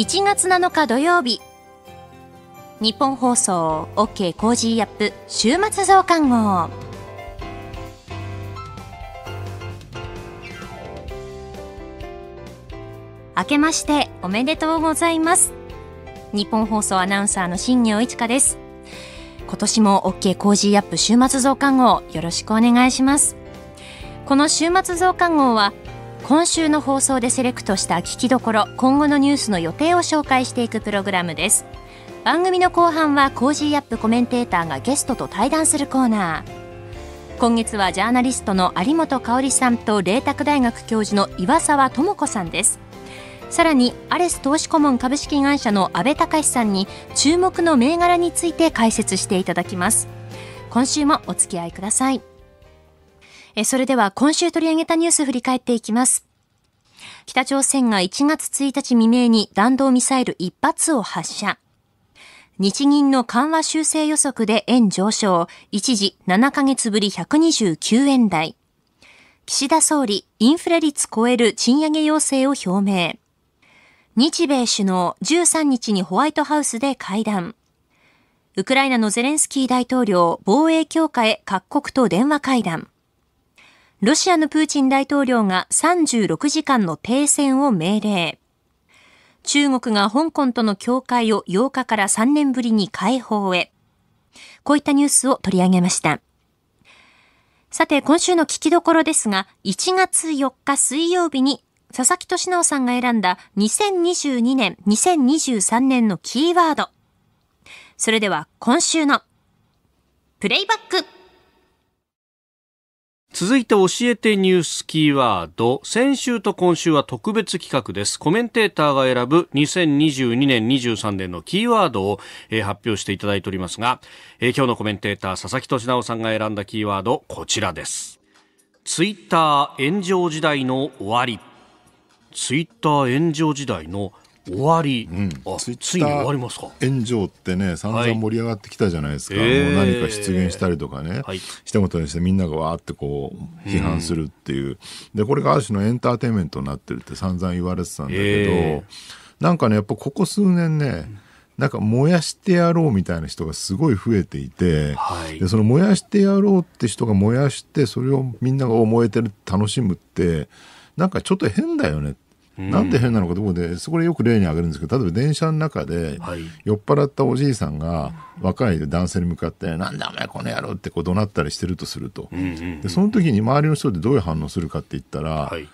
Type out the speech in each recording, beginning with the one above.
1月7日土曜日日本放送 OK コージーアップ週末増刊号明けましておめでとうございます日本放送アナウンサーの新業一華です今年も OK コージーアップ週末増刊号よろしくお願いしますこの週末増刊号は今週の放送でセレクトした聞きどころ今後のニュースの予定を紹介していくプログラムです番組の後半はコージーアップコメンテーターがゲストと対談するコーナー今月はジャーナリストの有本香里さんと麗澤大学教授の岩沢智子さんですさらにアレス投資顧問株式会社の阿部隆さんに注目の銘柄について解説していただきます今週もお付き合いくださいえそれでは今週取り上げたニュース振り返っていきます。北朝鮮が1月1日未明に弾道ミサイル1発を発射。日銀の緩和修正予測で円上昇、一時7ヶ月ぶり129円台。岸田総理、インフレ率超える賃上げ要請を表明。日米首脳、13日にホワイトハウスで会談。ウクライナのゼレンスキー大統領、防衛強化へ各国と電話会談。ロシアのプーチン大統領が36時間の停戦を命令。中国が香港との境界を8日から3年ぶりに解放へ。こういったニュースを取り上げました。さて、今週の聞きどころですが、1月4日水曜日に佐々木俊直さんが選んだ2022年、2023年のキーワード。それでは今週のプレイバック続いて教えてニュースキーワード先週と今週は特別企画ですコメンテーターが選ぶ2022年23年のキーワードを、発表していただいておりますが、今日のコメンテーター佐々木俊直さんが選んだキーワードこちらですツイッター炎上時代の終わりツイッター炎上時代の終わり、うん、ついに終わりますか炎上ってね散々盛り上がってきたじゃないですか、はい、もう何か出現したりとかね、えー、したことにしてみんながわーってこう批判するっていう、うん、でこれがある種のエンターテインメントになってるって散々言われてたんだけど、えー、なんかねやっぱここ数年ね、なんか燃やしてやろうみたいな人がすごい増えていて、はい、でその燃やしてやろうって人が燃やしてそれをみんなが燃えてる楽しむってなんかちょっと変だよねって。なんて変なのかと思うでそこでよく例に挙げるんですけど例えば電車の中で酔っ払ったおじいさんが若い男性に向かって「なんだお前この野郎」ってこう怒鳴ったりしてるとすると、でその時に周りの人ってどういう反応するかって言ったら。はい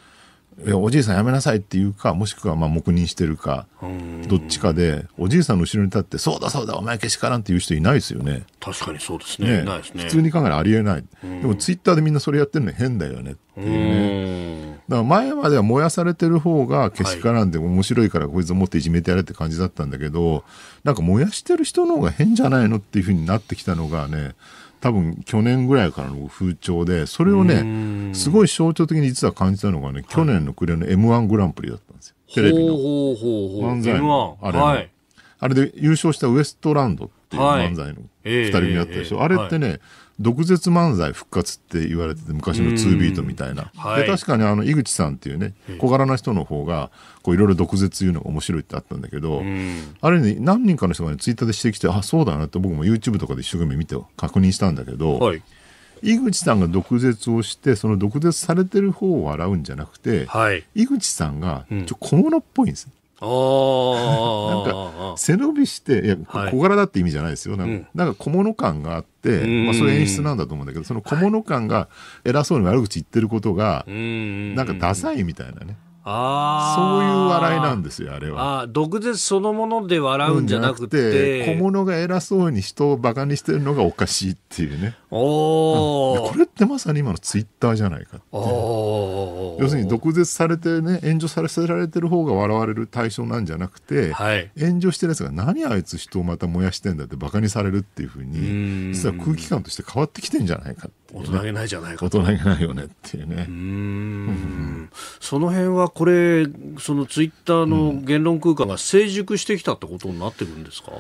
いやおじいさんやめなさいっていうかもしくはまあ黙認してるかどっちかでおじいさんの後ろに立って「そうだそうだお前けしからん」っていう人いないですよね確かにそうですね、ねね、普通に考えありえないでもツイッターでみんなそれやってるの変だよねっていうねだから前までは燃やされてる方がけしからんで面白いからこいつ持っていじめてやれって感じだったんだけどなんか燃やしてる人の方が変じゃないのっていうふうになってきたのがね多分去年ぐらいからの風潮でそれをねすごい象徴的に実は感じたのがね、去年の暮れの m 1グランプリだったんですよ、テレビの漫才のあれ、はい、あれで優勝したウエストランドっていう漫才の2人組だったでしょ、はいえー、あれってね、はい毒舌漫才復活って言われてて昔の2ビートみたいな、で確かにあの井口さんっていうね小柄な人の方がいろいろ毒舌言うのが面白いってあったんだけど、ある意味何人かの人が、ね、ツイッターでしてきてあそうだなって僕も YouTube とかで一生懸命見て確認したんだけど、はい、井口さんが毒舌をしてその毒舌されてる方を洗うんじゃなくて、はい、井口さんがちょ小物っぽいんです、うんなんか背伸びしていや小柄だって意味じゃないですよ、はい、なんか,、なんか小物感があって、まあ、それ演出なんだと思うんだけどその小物感が偉そうに悪口言ってることが、なんかダサいみたいなねそういう笑いなんですよあれはあ毒舌そのもので笑うんじゃなくて,、小物が偉そうに人をバカにしてるのがおかしいっていうねお、うん、これってまさに今のツイッターじゃないかって要するに毒舌されてね炎上させられてる方が笑われる対象なんじゃなくて、はい、炎上してるやつが何あいつ人をまた燃やしてんだってバカにされるっていうふうに実は空気感として変わってきてんじゃないかって大人げないじゃないか大人げないよねっていうねうんその辺はこれそのツイッターの言論空間が成熟してきたってことになってくるんですか、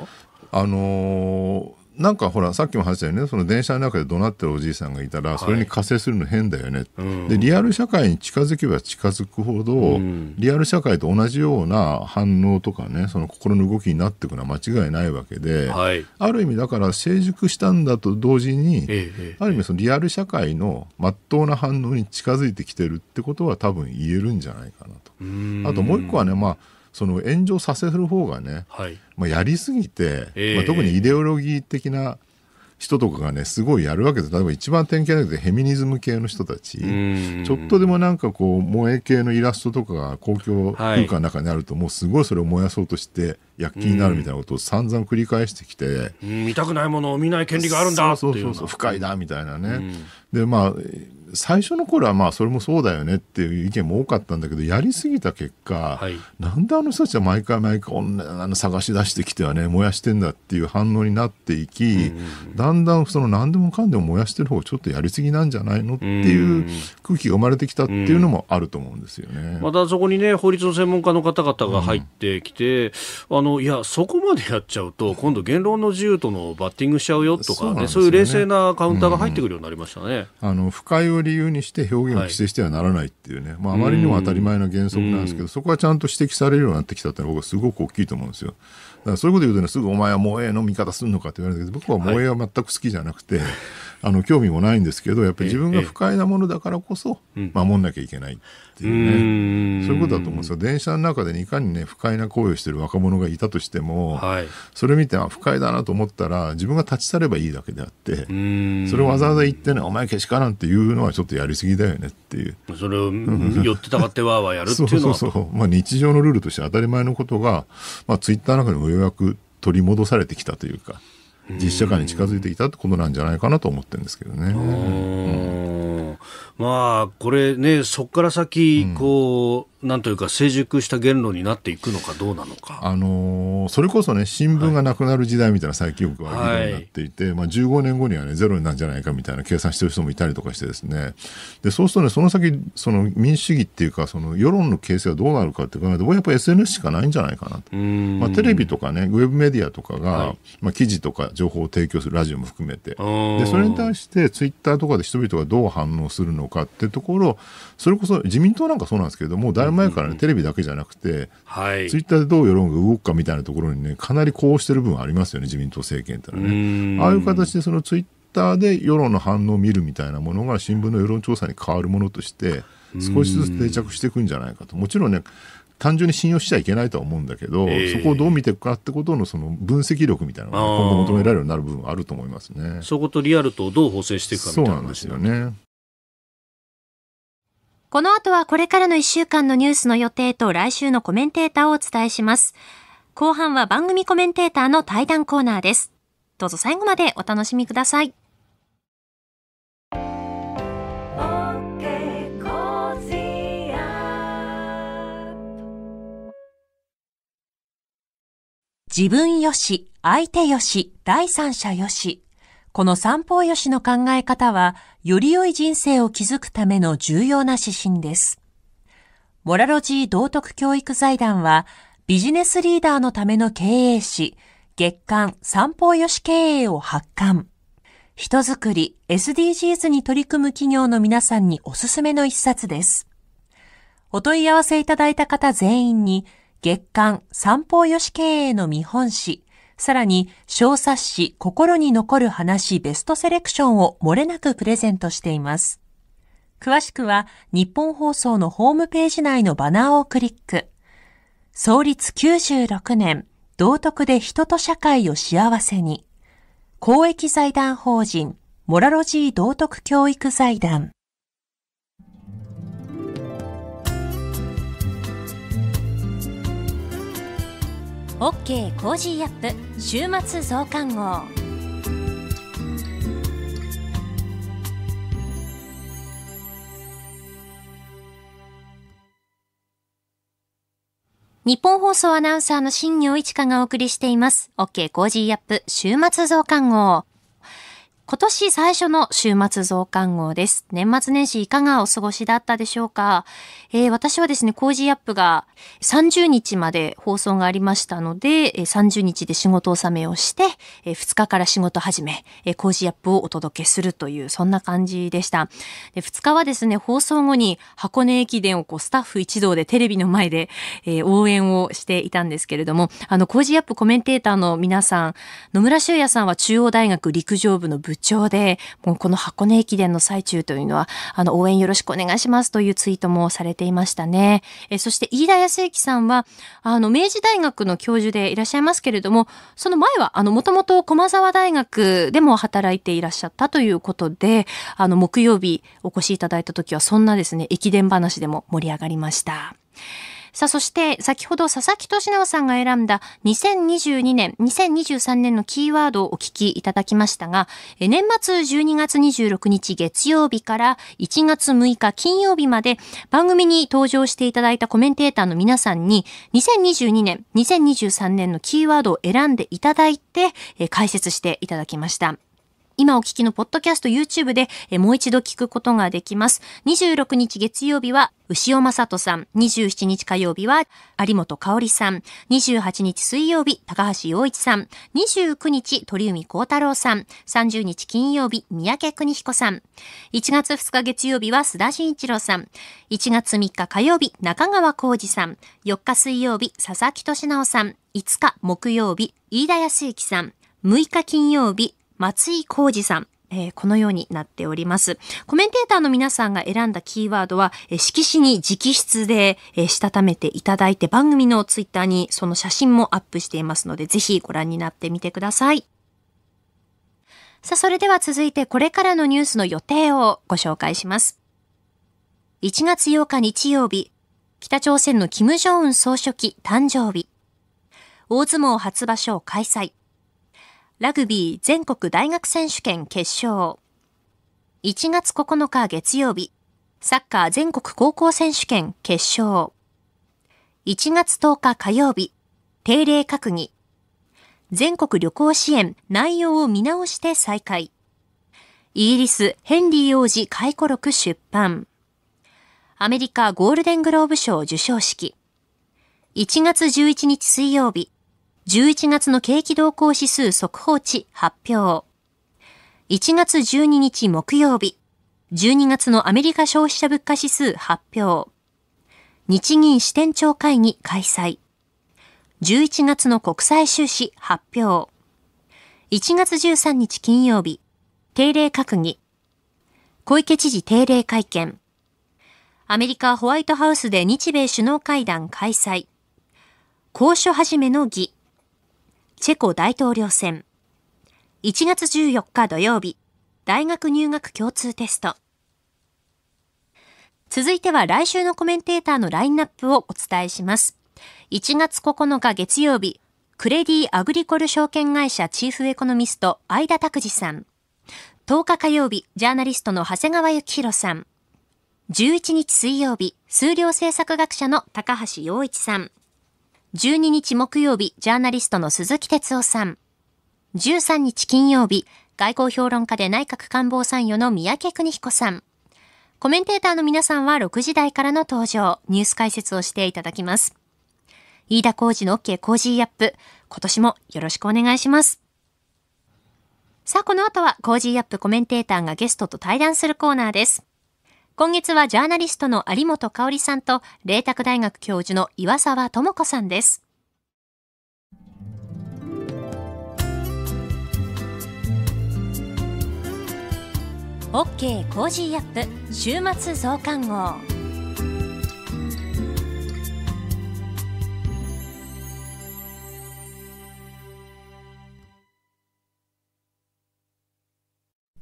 あのーなんかほらさっきも話したよねその電車の中で怒鳴ってるおじいさんがいたらそれに加勢するの変だよね、はいうん、でリアル社会に近づけば近づくほど、うん、リアル社会と同じような反応とかねその心の動きになっていくのは間違いないわけで、はい、ある意味だから成熟したんだと同時に、ええ、ある意味そのリアル社会のまっとうな反応に近づいてきてるってことは多分言えるんじゃないかなと。あともう一個はね、まあその炎上させる方がね、はい、まあ、やりすぎて、えー、まあ、特にイデオロギー的な人とかがねすごいやるわけです例えば一番典型なのミニズム系の人たちちょっとでもなんかこう萌え系のイラストとかが公共空間の中にあると、はい、もうすごいそれを燃やそうとして躍起になるみたいなことを散々繰り返してきて見たくないものを見ない権利があるんだそうそうそうう不快だみたいなねでまあ最初の頃はまあそれもそうだよねっていう意見も多かったんだけどやりすぎた結果、はい、なんであの人たちは毎回毎回女の探し出してきてはね燃やしてんだっていう反応になっていき、だんだんその何でもかんでも燃やしてる方ちょっとやりすぎなんじゃないのっていう空気が生まれてきたっていうのもあると思うんですよね、またそこにね法律の専門家の方々が入ってきて、うん、あのいやそこまでやっちゃうと今度言論の自由とのバッティングしちゃうよとかね、そう、ね,、いう冷静なカウンターが入ってくるようになりましたね。うん、あの不快を理由にして表現を規制してはならないっていうね、はい、まあ、まりにも当たり前の原則なんですけど、そこはちゃんと指摘されるようになってきたっていうのは僕はすごく大きいと思うんですよ。だからそういうこと言うとね、すぐお前は萌えの味方するのかって言われるんだけど、僕は萌えは全く好きじゃなくて、はいあの興味もないんですけどやっぱり自分が不快なものだからこそ守んなきゃいけないっていうね、うん、そういうことだと思うんですよ電車の中でいかにね不快な行為をしてる若者がいたとしても、はい、それ見てあ不快だなと思ったら自分が立ち去ればいいだけであってそれをわざわざ言ってね「お前けしからん」っていうのはちょっとやりすぎだよねっていうそれを寄ってたかってわーわーやるっていうのは そうそうそう、まあ、日常のルールとして当たり前のことが、まあ、ツイッターの中にもようやく取り戻されてきたというか。実社会に近づいてきたってことなんじゃないかなと思ってるんですけどね。まあこれねそこから先こう、なんというか成熟した言論になっていくのかどうなのか、あのー、それこそね新聞がなくなる時代みたいな最近僕るようになっていて、はい、まあ、15年後には、ね、ゼロになるんじゃないかみたいな計算してる人もいたりとかしてですねでそうするとねその先その民主主義っていうかその世論の形成はどうなるかって考えると僕はやっぱ SNS しかないんじゃないかなと、まあ、テレビとかねウェブメディアとかが、はい、まあ、記事とか情報を提供するラジオも含めてでそれに対してツイッターとかで人々がどう反応するのかってところそれこそ自民党なんかそうなんですけども誰も前から、テレビだけじゃなくて、ツイッターでどう世論が動くかみたいなところにね、かなりこうしてる部分ありますよね、自民党政権ってのはね。ああいう形でそのツイッターで世論の反応を見るみたいなものが新聞の世論調査に変わるものとして、少しずつ定着していくんじゃないかと。もちろんね、単純に信用しちゃいけないとは思うんだけど、えー、そこをどう見ていくかってことのその分析力みたいなのが、今後求められるようになる部分はあると思いますね。そことリアルとどう補正していくかみたいな、そうなんですよね。この後はこれからの1週間のニュースの予定と来週のコメンテーターをお伝えします。後半は番組コメンテーターの対談コーナーです。どうぞ最後までお楽しみください。自分よし、相手よし、第三者よし。この三方よしの考え方は、より良い人生を築くための重要な指針です。モラロジー道徳教育財団は、ビジネスリーダーのための経営誌、月刊三方よし経営を発刊。人づくり、SDGs に取り組む企業の皆さんにおすすめの一冊です。お問い合わせいただいた方全員に、月刊三方よし経営の見本誌、さらに、小冊子心に残る話ベストセレクションを漏れなくプレゼントしています。詳しくは、日本放送のホームページ内のバナーをクリック。創立96年、道徳で人と社会を幸せに。公益財団法人、モラロジー道徳教育財団。OK コージーアップ週末増刊号日本放送アナウンサーの新業一華がお送りしています。OK コージーアップ週末増刊号。今年最初の週末増刊号です。年末年始いかがお過ごしだったでしょうか、えー、私はですね、工事アップが30日まで放送がありましたので、30日で仕事納めをして、2日から仕事始め、工事アップをお届けするという、そんな感じでした。で2日はですね、放送後に箱根駅伝をこうスタッフ一同でテレビの前で、応援をしていたんですけれども、あの、工事アップコメンテーターの皆さん、野村修也さんは中央大学陸上部の部不で、もうこの箱根駅伝の最中というのは、あの、応援よろしくお願いしますというツイートもされていましたね。えそして飯田康之さんは、あの、明治大学の教授でいらっしゃいますけれども、その前は、あの、もともと駒沢大学でも働いていらっしゃったということで、あの、木曜日お越しいただいた時は、そんなですね、駅伝話でも盛り上がりました。さあ、そして先ほど佐々木俊直さんが選んだ2022年、2023年のキーワードをお聞きいただきましたが、年末12月26日月曜日から1月6日金曜日まで番組に登場していただいたコメンテーターの皆さんに2022年、2023年のキーワードを選んでいただいて解説していただきました。今お聞きのポッドキャスト YouTube でもう一度聞くことができます。26日月曜日は牛尾正人さん、27日火曜日は有本香里さん、28日水曜日高橋洋一さん、29日鳥海幸太郎さん、30日金曜日三宅邦彦さん、1月2日月曜日は須田慎一郎さん、1月3日火曜日中川浩二さん、4日水曜日佐々木俊直さん、5日木曜日飯田康之さん、6日金曜日松井浩二さん。えー、このようになっております。コメンテーターの皆さんが選んだキーワードは、えー、色紙に直筆で、えー、したためていただいて、番組のツイッターにその写真もアップしていますので、ぜひご覧になってみてください。さあ、それでは続いて、これからのニュースの予定をご紹介します。1月8日日曜日、北朝鮮の金正恩総書記誕生日。大相撲初場所を開催。ラグビー全国大学選手権決勝。1月9日月曜日、サッカー全国高校選手権決勝。1月10日火曜日、定例閣議。全国旅行支援内容を見直して再開。イギリスヘンリー王子回顧録出版。アメリカゴールデングローブ賞受賞式。1月11日水曜日、11月の景気動向指数速報値発表。1月12日木曜日、12月のアメリカ消費者物価指数発表。日銀支店長会議開催。11月の国際収支発表。1月13日金曜日、定例閣議。小池知事定例会見。アメリカホワイトハウスで日米首脳会談開催。講書始めの儀。チェコ大統領選。1月14日土曜日、大学入学共通テスト。続いては来週のコメンテーターのラインナップをお伝えします。1月9日月曜日、クレディ・アグリコル証券会社チーフエコノミスト、相田拓司さん。10日火曜日、ジャーナリストの長谷川幸宏さん。11日水曜日、数量政策学者の高橋洋一さん。12日木曜日、ジャーナリストの鈴木哲夫さん。13日金曜日、外交評論家で内閣官房参与の三宅邦彦さん。コメンテーターの皆さんは6時台からの登場、ニュース解説をしていただきます。飯田浩二の OK 工事アップ、今年もよろしくお願いします。さあ、この後はコージーアップコメンテーターがゲストと対談するコーナーです。今月はジャーナリストの有本香里さんと、麗澤大学教授の岩沢智子さんです。オッケーコージーアップ週末増刊号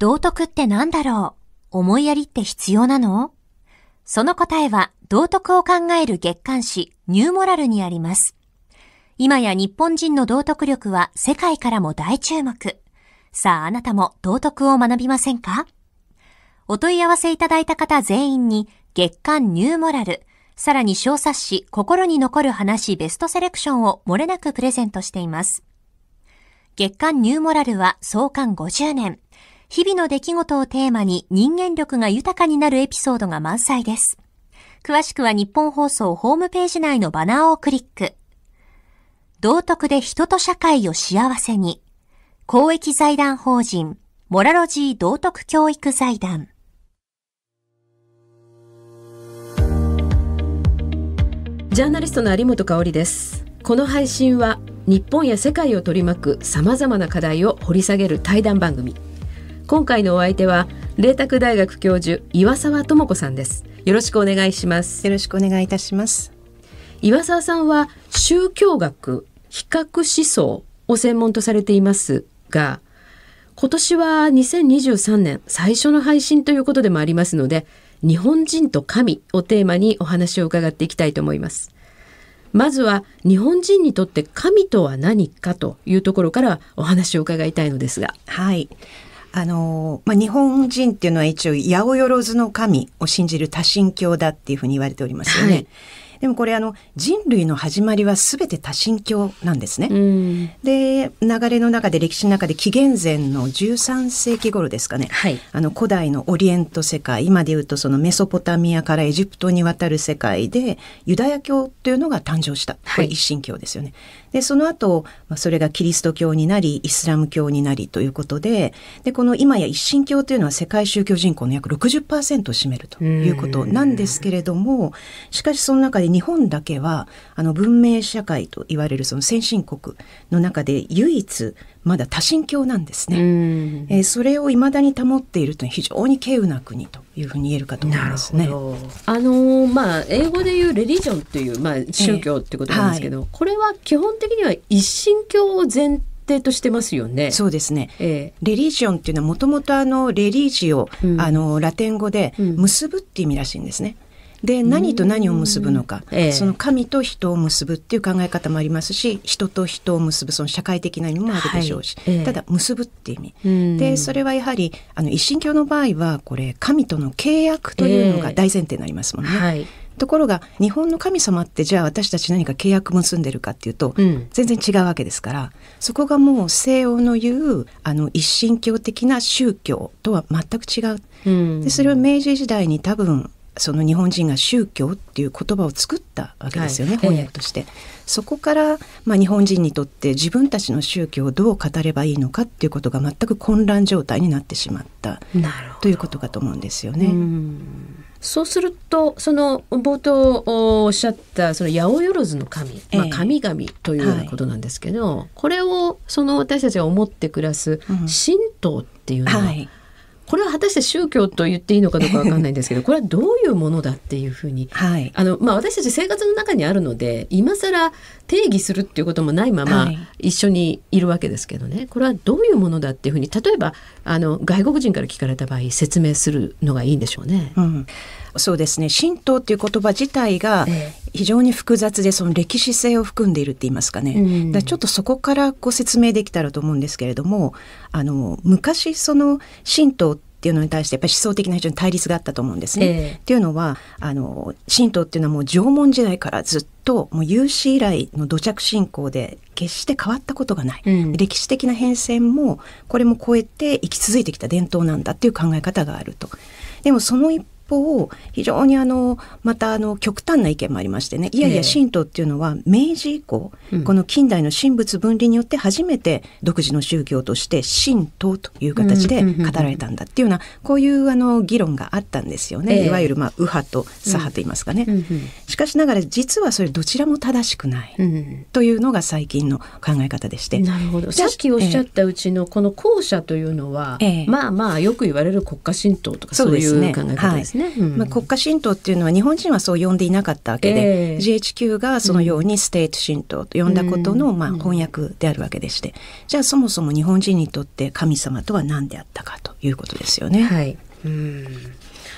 道徳って何だろう思いやりって必要なのその答えは道徳を考える月刊誌ニューモラルにあります。今や日本人の道徳力は世界からも大注目。さああなたも道徳を学びませんかお問い合わせいただいた方全員に月刊ニューモラル、さらに小冊子心に残る話ベストセレクションを漏れなくプレゼントしています。月刊ニューモラルは創刊50年。日々の出来事をテーマに人間力が豊かになるエピソードが満載です。詳しくは日本放送ホームページ内のバナーをクリック。道徳で人と社会を幸せに。公益財団法人、モラロジー道徳教育財団。ジャーナリストの有本香織です。この配信は日本や世界を取り巻くさまざまな課題を掘り下げる対談番組今回のお相手は麗澤大学教授岩沢智子さんですよろしくお願いしますよろしくお願いいたします岩沢さんは宗教学比較思想を専門とされていますが今年は2023年最初の配信ということでもありますので日本人と神をテーマにお話を伺っていきたいと思いますまずは日本人にとって神とは何かというところからお話を伺いたいのですがはいあの、まあ、日本人っていうのは一応、八百万の神を信じる多神教だっていうふうに言われておりますよね。はい、でもこれあの人類の始まりは全て多神教なんですね。で流れの中で歴史の中で紀元前の13世紀頃ですかね、はい、あの古代のオリエント世界今で言うとそのメソポタミアからエジプトに渡る世界でユダヤ教というのが誕生したこれ一神教ですよね。はいでその後、まあ、それがキリスト教になりイスラム教になりということででこの今や一神教というのは世界宗教人口の約60%を占めるということなんですけれどもしかしその中で日本だけはあの文明社会といわれるその先進国の中で唯一まだ多神教なんですね、えー、それをいまだに保っているという非常に稀有な国というふうに言えるかと思いますね。あのー、まあ英語で言うレリジョンというまあ宗教ってことなんですけど、えーはい、これは基本的的には一神教を前提としてますよね。そうですね。えー、レリジオンっていうのはもともとあのレリジオ、うん、あのラテン語で結ぶっていう意味らしいんですね。で何と何を結ぶのか、ええ、その神と人を結ぶっていう考え方もありますし人と人を結ぶその社会的な意味もあるでしょうし、はいえ、ただ結ぶっていう意味でそれはやはりあの一神教の場合はこれ神との契約というのが大前提になりますもんね。はいところが日本の神様ってじゃあ私たち何か契約結んでるかっていうと、うん、全然違うわけですからそこがもう西欧の言うあの一神教的な宗教とは全く違う。うん、でそれは明治時代に多分その日本人が宗教っていう言葉を作ったわけですよね、はい、翻訳として、ええ、そこから、まあ、日本人にとって自分たちの宗教をどう語ればいいのかっていうことが全く混乱状態になってしまったということかと思うんですよね。そうするとその冒頭おっしゃったその八百万の神、まあ、神々というようなことなんですけど、はい、これをその私たちが思って暮らす神道っていうのは、うんはいこれは果たして宗教と言っていいのかどうかわかんないんですけど これはどういうものだっていうふうに、はいあのまあ、私たち生活の中にあるので今更定義するっていうこともないまま一緒にいるわけですけどね、はい、これはどういうものだっていうふうに例えばあの外国人から聞かれた場合説明するのがいいんでしょうね。うんそうですね神道っていう言葉自体が非常に複雑でその歴史性を含んでいるって言いますかね、うん、だちょっとそこからご説明できたらと思うんですけれどもあの昔その神道ってっていうのに対してやっぱり思想的な非常に対立があったと思うんですね。えー、っていうのはあの神道っていうのはもう縄文時代からずっともう有史以来の土着信仰で決して変わったことがない、うん、歴史的な変遷もこれも超えて生き続いてきた伝統なんだっていう考え方があると。でもその一方非常にあのまたあの極端な意見もありましてねいやいや神道っていうのは明治以降、この近代の神仏分離によって初めて独自の宗教として神道という形で語られたんだっていうようなこういうあの議論があったんですよね、いわゆるまあ右派と左派といいますかね。しかしながら実はそれどちらも正しくないというのが最近の考え方でして。なるほどさっきおっしゃったうちのこの後者というのは、まあまあよく言われる国家神道とかそういう考え方ですね。ですね、うん、まあ、国家神道っていうのは日本人はそう呼んでいなかったわけで、えー、GHQ がそのようにステート神道と呼んだことの、まあ、翻訳であるわけでして、じゃあそもそも日本人にとって神様とは何であったかということですよね。はい、うん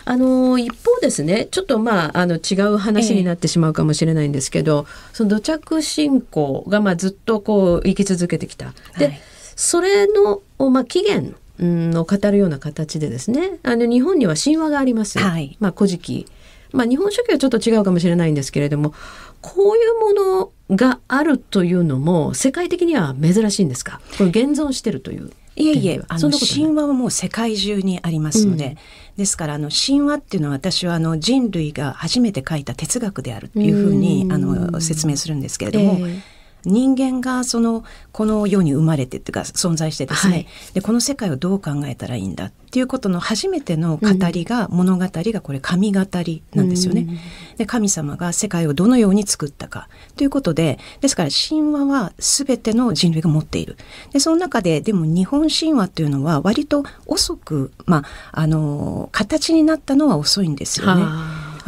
あの一方ですねちょっとまああの違う話になってしまうかもしれないんですけど、ええ、その土着信仰がまあずっとこう生き続けてきた。で、はい、それの、まあ、起源の語るような形でですねあの日本には神話があります、はい、まあ、古事記、まあ、日本書紀はちょっと違うかもしれないんですけれどもこういうものがあるというのも世界的には珍しいんですかこれ現存してるという。いえいえ、あの神話はもう世界中にありますので、うん、ですからあの神話っていうのは私はあの人類が初めて書いた哲学であるっていうふうに、あの説明するんですけれども、えー、人間がそのこの世に生まれてっていうか存在してですね、はい、でこの世界をどう考えたらいいんだっていうことの初めての語りが、うん、物語がこれ神語りなんですよね。うん、で神様が世界をどのように作ったかということでですから神話は全ての人類が持っている。でその中ででも日本神話というのは割と遅く、まあ、あの形になったのは遅いんですよね。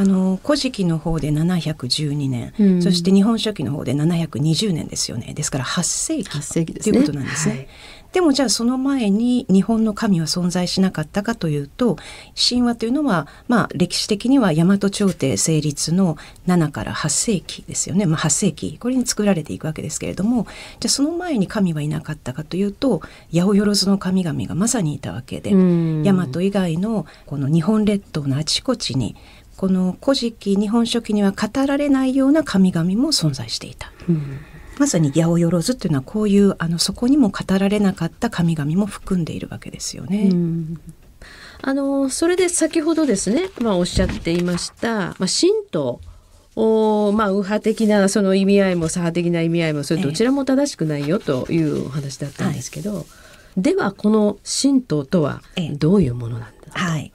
あの古事記の方で712年、うん、そして日本書紀の方で720年ですよねですから8世紀 ,8 ね、ということなんですね。はいでもじゃあその前に日本の神は存在しなかったかというと神話というのは、まあ、歴史的には大和朝廷成立の7から8世紀ですよね、まあ、8世紀これに作られていくわけですけれどもじゃあその前に神はいなかったかというと八百万の神々がまさにいたわけで大和以外のこの日本列島のあちこちにこの「古事記」「日本書紀」には語られないような神々も存在していた。まさに八百万っていうのはこういうあのそこにも語られなかった神々も含んでいるわけですよね。あのそれで先ほどですね、まあ、おっしゃっていました、まあ、神道まあ、右派的なその意味合いも左派的な意味合いもそれどちらも正しくないよというお話だったんですけど、ええはい、ではこの神道とはどういうものなんだ、はい、はい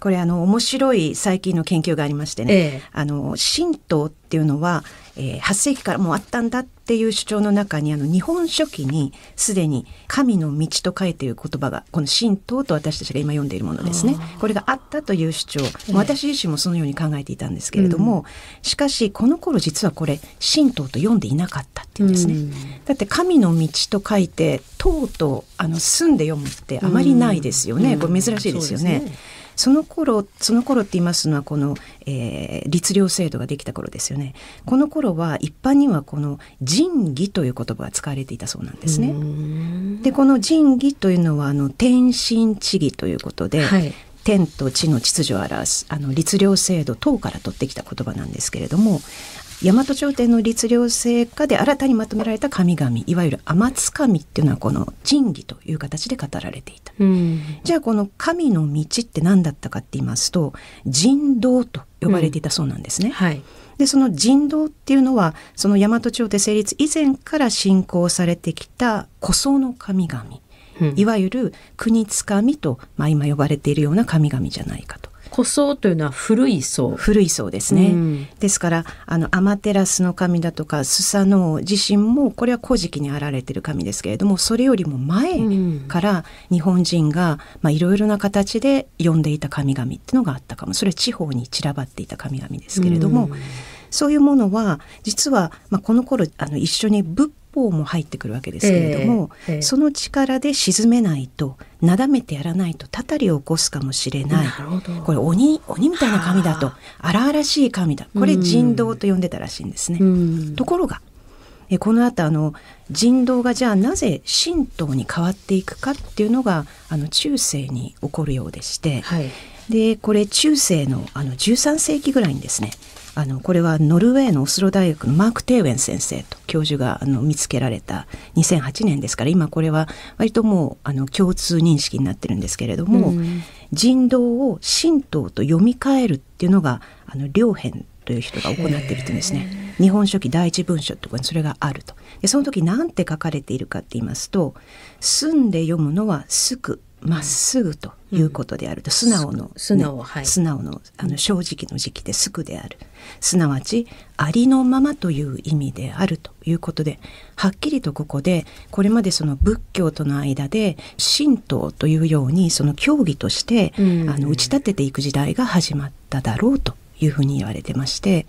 これあの面白い最近の研究がありましてね、ええ、あの神道っていうのは、えー、8世紀からもうあったんだっていう主張の中にあの日本書紀にすでに「神の道」と書いている言葉がこの「神道」と私たちが今読んでいるものですねこれがあったという主張、私自身もそのように考えていたんですけれども、うん、しかしこの頃実はこれ「神道」と読んでいなかったっていうんですね。うん、だって「神の道」と書いて「とうとう」あの「住んで読む」ってあまりないですよね、うん、これ珍しいですよね。その頃その頃って言いますのはこの、えー、律令制度ができた頃ですよねこの頃は一般にはこの仁義という言葉が使われていたそうなんですね。でこの仁義というのはあの天神地義ということで、はい、天と地の秩序を表すあの律令制度等から取ってきた言葉なんですけれども大和朝廷の律令制下で新たにまとめられた神々いわゆる天津神っていうのはこの神義という形で語られていた、うん、じゃあこの神の道って何だったかって言いますと人道と呼ばれていたそうなんですね、うんはい、でその人道っていうのはその大和朝廷成立以前から信仰されてきた古僧の神々、うん、いわゆる国つかみと、まあ、今呼ばれているような神々じゃないかと。古層というのは古い層古い層ですね、うん、ですからあのアマテラスの神だとかスサノオ自身もこれは古事記にあられてる神ですけれどもそれよりも前から日本人がいろいろな形で呼んでいた神々っていうのがあったかもそれは地方に散らばっていた神々ですけれども、うんそういうものは実は、まあ、この頃あの一緒に仏方も入ってくるわけですけれども、えーえー、その力で沈めないとなだめてやらないとたたりを起こすかもしれないこれ鬼鬼みたいな神だと荒々しい神だこれ人道と呼んでたらしいんですね。ところがえこの後あの人道がじゃあなぜ神道に変わっていくかっていうのがあの中世に起こるようでして、はい、でこれ中世のあの13世紀ぐらいにですねあのこれはノルウェーのオスロ大学のマーク・テーウェン先生と教授があの見つけられた2008年ですから今これは割ともうあの共通認識になってるんですけれども、うん、人道を神道と読み替えるっていうのがあの両辺という人が行っているというんですね。日本書紀第一文書ってこにそれがあると。でその時何て書かれているかって言いますと「住んで読むのはすぐまっすぐ」ということであると、うん、素直の、素直はい、素直のあの正直の時期ですぐである。うんすなわちありのままという意味であるということではっきりとここでこれまでその仏教との間で神道というようにその教義として、あの打ち立てていく時代が始まっただろうというふうに言われてまして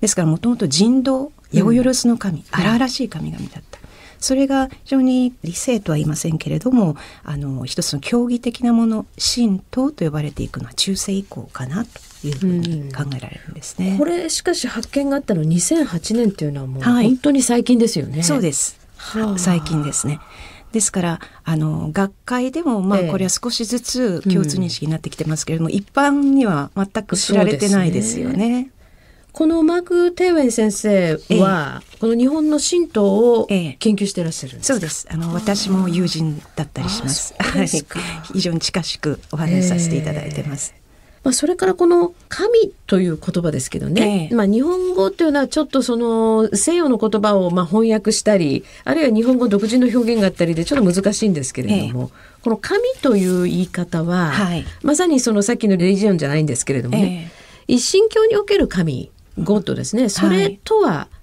ですからもともと人道ヨロスの神、荒々しい神々だった。それが非常に理性とは言いませんけれどもあの一つの競技的なもの神道と呼ばれていくのは中世以降かなというふうに考えられるんですね。うん、これしかし発見があったの2008年というのはもう本当に最近ですよね。はい、そうです、はあ、最近ですね。ですからあの学会でもまあこれは少しずつ共通認識になってきてますけれども、ええうん、一般には全く知られてないですよね。このマーク・テイウェン先生は、え、この日本の神道を研究してらっしゃるんですそうですあの私も友人だったりします非常に近しくお話しさせていただいてます。まあ、それからこの「神」という言葉ですけどね、ええ、まあ、日本語というのはちょっとその西洋の言葉をま翻訳したりあるいは日本語独自の表現があったりでちょっと難しいんですけれども、え、この「神」という言い方は、はい、まさにそのさっきのレジオンじゃないんですけれどもね、一神教における神ゴッドですね、それとは、はい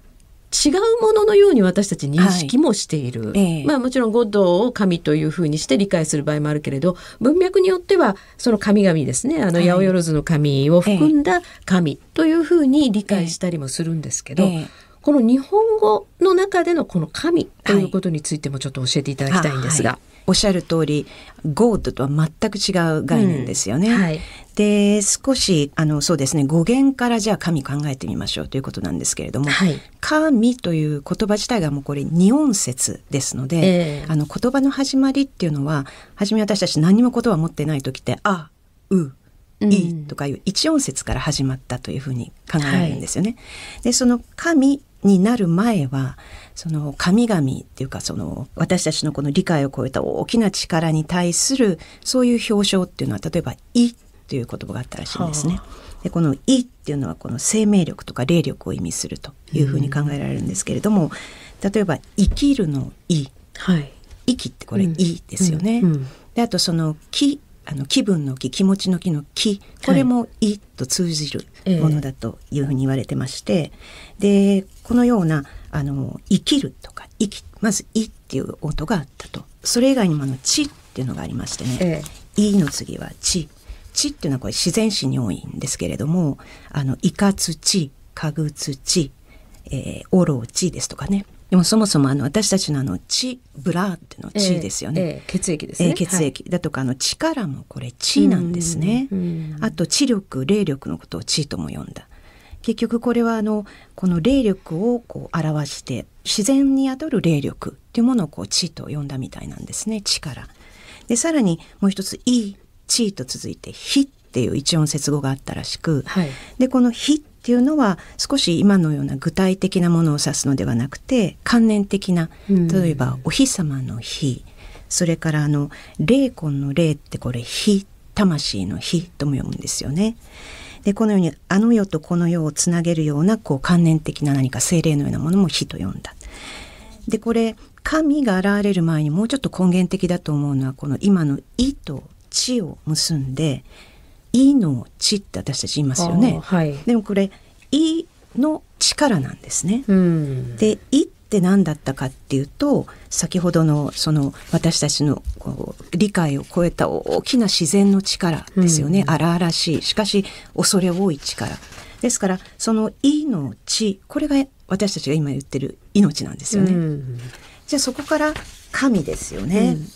違うもののように私たち認識もしている、はいえー、まあもちろんゴッドを神というふうにして理解する場合もあるけれど文脈によってはその神々ですねあの八百万の神を含んだ神というふうに理解したりもするんですけど、えーえー、この日本語の中でのこの神ということについてもちょっと教えていただきたいんですが。はいおっしゃる通りゴー d とは全く違う概念ですよね。うんはい、で少しあのそうですね語源からじゃあ神考えてみましょうということなんですけれども「はい、神」という言葉自体がもうこれ二音節ですので、えー、あの言葉の始まりっていうのは初め私たち何も言葉持ってない時って「あ」「う」いとかいう一音節から始まったというふうに考えるんですよね。はい、でその神になる前はその神々っていうかその私たちのこの理解を超えた大きな力に対するそういう表彰っていうのは例えば「い」ていう言葉があったらしいんですね。はあでこの「い」っていうのはこの生命力とか霊力を意味するというふうに考えられるんですけれども、うん、例えば「生きる」の「い」はい、生き」ってこれ「い、ですよね。うん、であとその「気」あの気分の気気持ちの気の気これも「い」と通じるものだというふうに言われてまして、はい、でこのようなあの生きるとか生きまず「い」っていう音があったとそれ以外にもあの「ち」っていうのがありましてね「ええ、い」の次は「ち」「ち」っていうのはこれ自然史に多いんですけれども「あのいかつち」「かぐつち」えー「おろち」ですとかねでもそもそもあの私たちのあの血ブラーっていうの血ですよね、ええ血液ですね、血液だとかあの力もこれ血なんですね、あと知力霊力のことを血とも呼んだ結局これはあのこの霊力をこう表して自然に宿る霊力っていうものをこう地と呼んだみたいなんですね力。でさらにもう一つ「い」「地」と続いて「火」っていう一音節語があったらしく、はい、でこの「火」っていうのは少し今のような具体的なものを指すのではなくて観念的な例えば「お日様の日」それからあの「霊魂の霊」ってこれ「火」魂の火とも読むんですよね。でこのようにあの世とこの世をつなげるようなこう観念的な何か精霊のようなものも火と呼んだ。でこれ神が現れる前にもうちょっと根源的だと思うのはこの今の「い」と「地」を結んで「い」の「地」って私たち言いますよね。はい、でもこれ「意」の力なんですね。うん、で「意って何だったかっていうと先ほどのその私たちのこう理解を超えた大きな自然の力ですよね、うん、荒々しいしかし恐れ多い力ですからその命これが私たちが今言ってる命なんですよね。うん、じゃあそこから神ですよね。うん、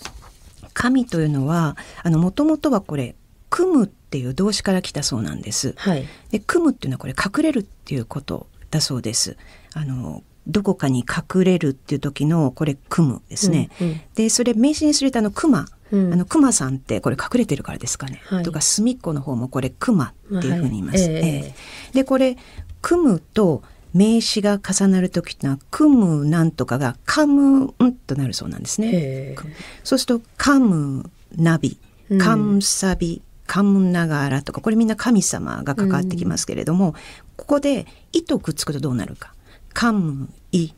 神というのはあの元々はこれ「組む」っていう動詞から来たそうなんです。はい、で組むっていうのはこれ隠れるっていうことだそうです。あのどこかに隠れるっていう時のこれ「組む」ですね。うんうん、でそれ名詞にするとあの「熊」うん、あの熊さんってこれ隠れてるからですかね、はい、とか隅っこの方もこれ熊っていうふうに言います、はいえー、でこれ組むと名詞が重なる時ってのは組むなんとかが噛むんとなるそうなんですね、そうすると噛むナビ噛むサビ、噛むながらとかこれみんな神様が関わってきますけれども、うん、ここで「い」とくっつくとどうなるか寒意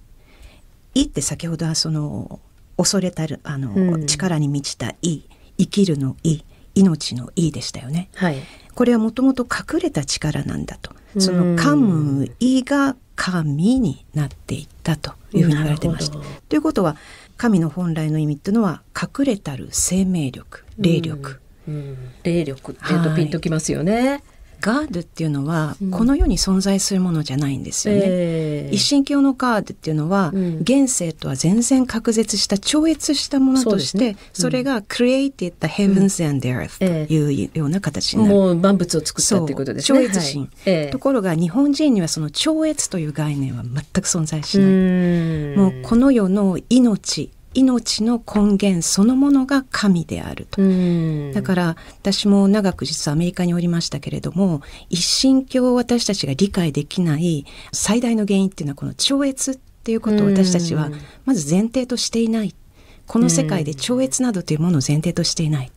意って先ほどはその恐れたるあの、うん、力に満ちた意生きるの意命の意でしたよね、はい、これはもともと隠れた力なんだとその寒意が神になっていったというふうに言われてました。ということは神の本来の意味というのは隠れたる生命力霊力。うんうん、霊力っていうとピンときますよね。はいガードっていうのは、この世に存在するものじゃないんですよね。えー、一神教のガードっていうのは、うん、現世とは全然隔絶した超越したものとしてそ、ねうん、それが created the heavens and the earth というような形になる。えー、もう万物を作ったってことですね。超越神、はいえー、ところが日本人にはその超越という概念は全く存在しない。もうこの世の命命の根源そのものが神であると、だから私も長く実はアメリカにおりましたけれども一神教を私たちが理解できない最大の原因っていうのはこの超越っていうことを私たちはまず前提としていない、この世界で超越などというものを前提としていない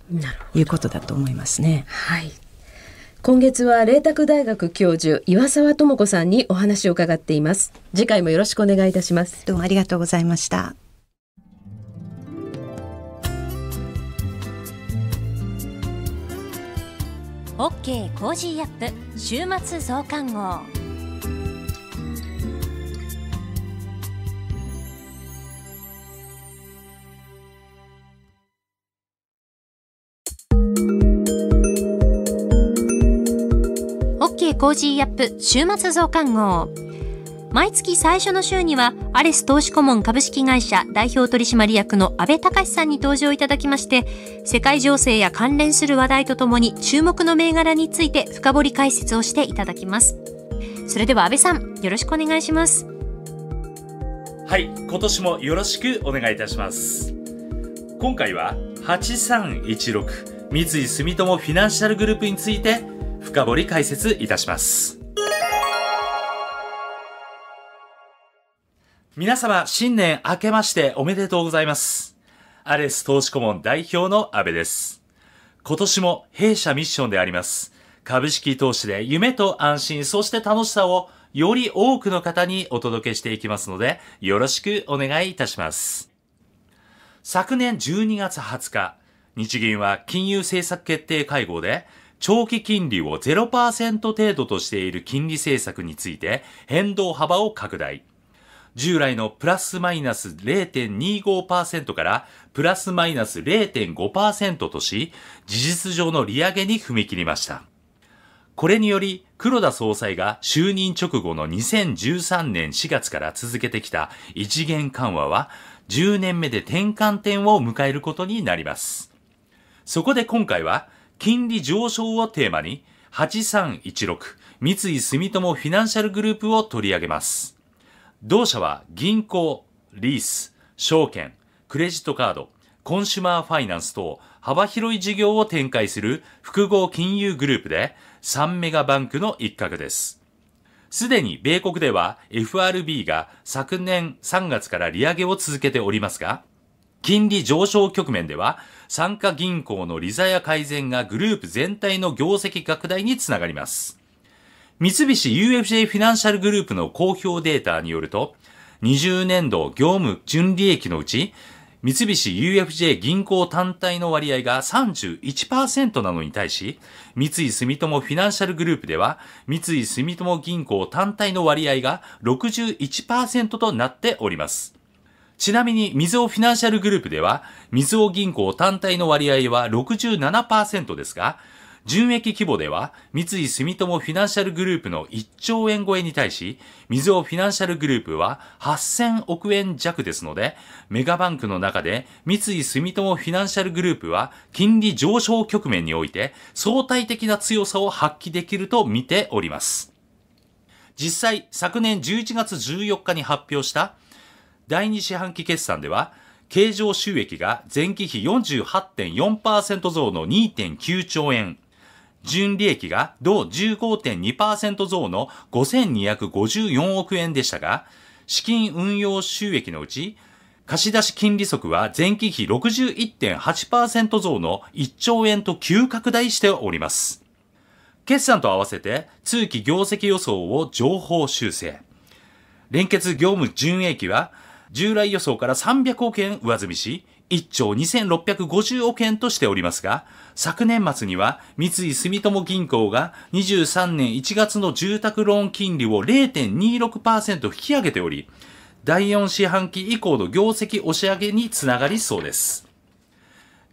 ということだと思いますね。はい今月は麗卓大学教授岩沢智子さんにお話を伺っています次回もよろしくお願いいたしますどうもありがとうございました OK コージーアップ週末増刊号オッケーコージーアップ週末増刊号毎月最初の週には、アレス投資顧問株式会社代表取締役の安倍隆さんに登場いただきまして、世界情勢や関連する話題とともに注目の銘柄について深掘り解説をしていただきます。それでは安倍さん、よろしくお願いします。はい、今年もよろしくお願いいたします。今回は8316三井住友フィナンシャルグループについて深掘り解説いたします。皆様、新年明けましておめでとうございます。アレス投資顧問代表の安部です。今年も弊社ミッションであります。株式投資で夢と安心、そして楽しさをより多くの方にお届けしていきますので、よろしくお願いいたします。昨年12月20日、日銀は金融政策決定会合で、長期金利を0%程度としている金利政策について変動幅を拡大。従来のプラスマイナス0.25%からプラスマイナス0.5%とし、事実上の利上げに踏み切りました。これにより、黒田総裁が就任直後の2013年4月から続けてきた一元緩和は、10年目で転換点を迎えることになります。そこで今回は、金利上昇をテーマに、8316三井住友フィナンシャルグループを取り上げます。同社は銀行、リース、証券、クレジットカード、コンシュマーファイナンス等幅広い事業を展開する複合金融グループで3メガバンクの一角です。すでに米国では FRB が昨年3月から利上げを続けておりますが、金利上昇局面では、参加銀行の利ザや改善がグループ全体の業績拡大につながります。三菱 UFJ フィナンシャルグループの公表データによると、20年度業務純利益のうち、三菱 UFJ 銀行単体の割合が31%なのに対し、三井住友フィナンシャルグループでは、三井住友銀行単体の割合が61%となっております。ちなみに、みずおフィナンシャルグループでは、みずお銀行単体の割合は67%ですが、純益規模では、三井住友フィナンシャルグループの1兆円超えに対し、みずほフィナンシャルグループは8000億円弱ですので、メガバンクの中で三井住友フィナンシャルグループは金利上昇局面において相対的な強さを発揮できると見ております。実際、昨年11月14日に発表した第2四半期決算では、経常収益が前期比48.4%増の2.9兆円、純利益が同15.2%増の5254億円でしたが、資金運用収益のうち、貸出金利息は前期比61.8%増の1兆円と急拡大しております。決算と合わせて通期業績予想を情報修正。連結業務純益は従来予想から300億円上積みし、1兆2650億円としておりますが、昨年末には三井住友銀行が23年1月の住宅ローン金利を0.26%引き上げており、第4四半期以降の業績押し上げにつながりそうです。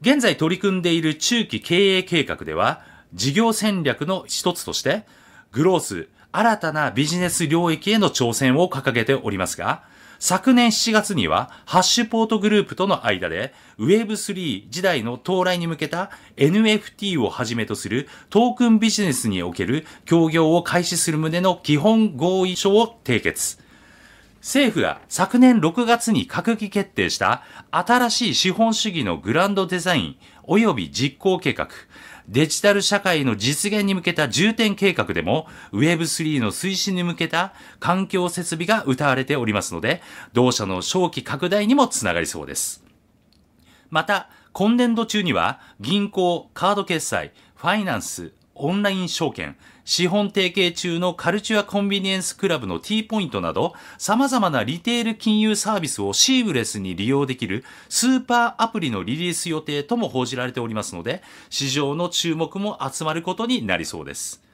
現在取り組んでいる中期経営計画では、事業戦略の一つとして、グロース、新たなビジネス領域への挑戦を掲げておりますが、昨年7月には、ハッシュポートグループとの間で、Web3 時代の到来に向けた NFT をはじめとするトークンビジネスにおける協業を開始する旨の基本合意書を締結。政府が昨年6月に閣議決定した新しい資本主義のグランドデザイン及び実行計画、デジタル社会の実現に向けた重点計画でも Web3 の推進に向けた環境設備が謳われておりますので、同社の早期拡大にもつながりそうです。また、今年度中には銀行、カード決済、ファイナンス、オンライン証券、資本提携中のカルチュアコンビニエンスクラブの T ポイントなど、様々なリテール金融サービスをシームレスに利用できるスーパーアプリのリリース予定とも報じられておりますので、市場の注目も集まることになりそうです。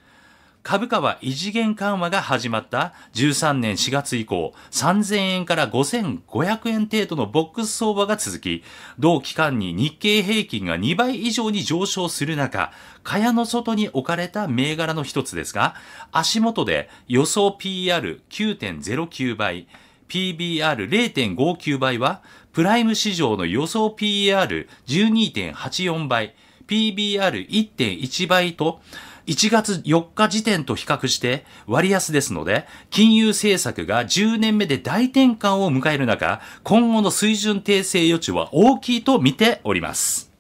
株価は異次元緩和が始まった13年4月以降、3000円から5500円程度のボックス相場が続き、同期間に日経平均が2倍以上に上昇する中、蚊帳の外に置かれた銘柄の一つですが、足元で予想 PR9.09 倍、PBR0.59 倍は、プライム市場の予想 PR12.84 倍、PBR1.1 倍と、1月4日時点と比較して割安ですので、金融政策が10年目で大転換を迎える中、今後の水準訂正余地は大きいと見ております。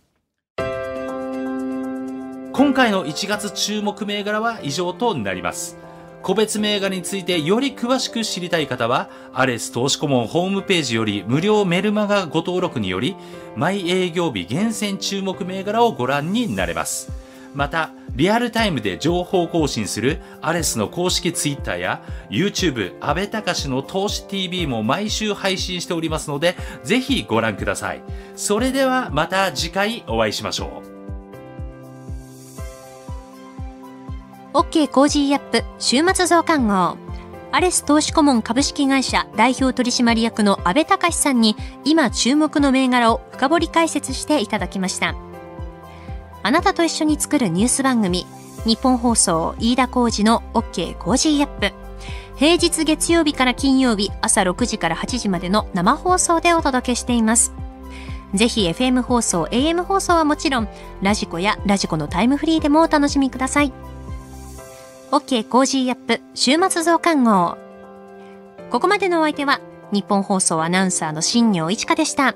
今回の1月注目銘柄は以上となります。個別銘柄についてより詳しく知りたい方は、アレス投資顧問ホームページより無料メルマガご登録により、毎営業日厳選注目銘柄をご覧になれます。また、リアルタイムで情報更新するアレスの公式 Twitter や YouTube 安倍隆の投資 TV も毎週配信しておりますので、ぜひご覧ください。それではまた次回お会いしましょう。OK コージーアップ週末増刊号。アレス投資顧問株式会社代表取締役の安倍隆さんに今注目の銘柄を深掘り解説していただきました。あなたと一緒に作るニュース番組、日本放送飯田浩二の OK コージーアップ。平日月曜日から金曜日朝6時から8時までの生放送でお届けしています。ぜひ FM 放送、AM 放送はもちろん、ラジコやラジコのタイムフリーでもお楽しみください。OK コージーアップ週末増刊号。ここまでのお相手は、日本放送アナウンサーの新庄一花でした。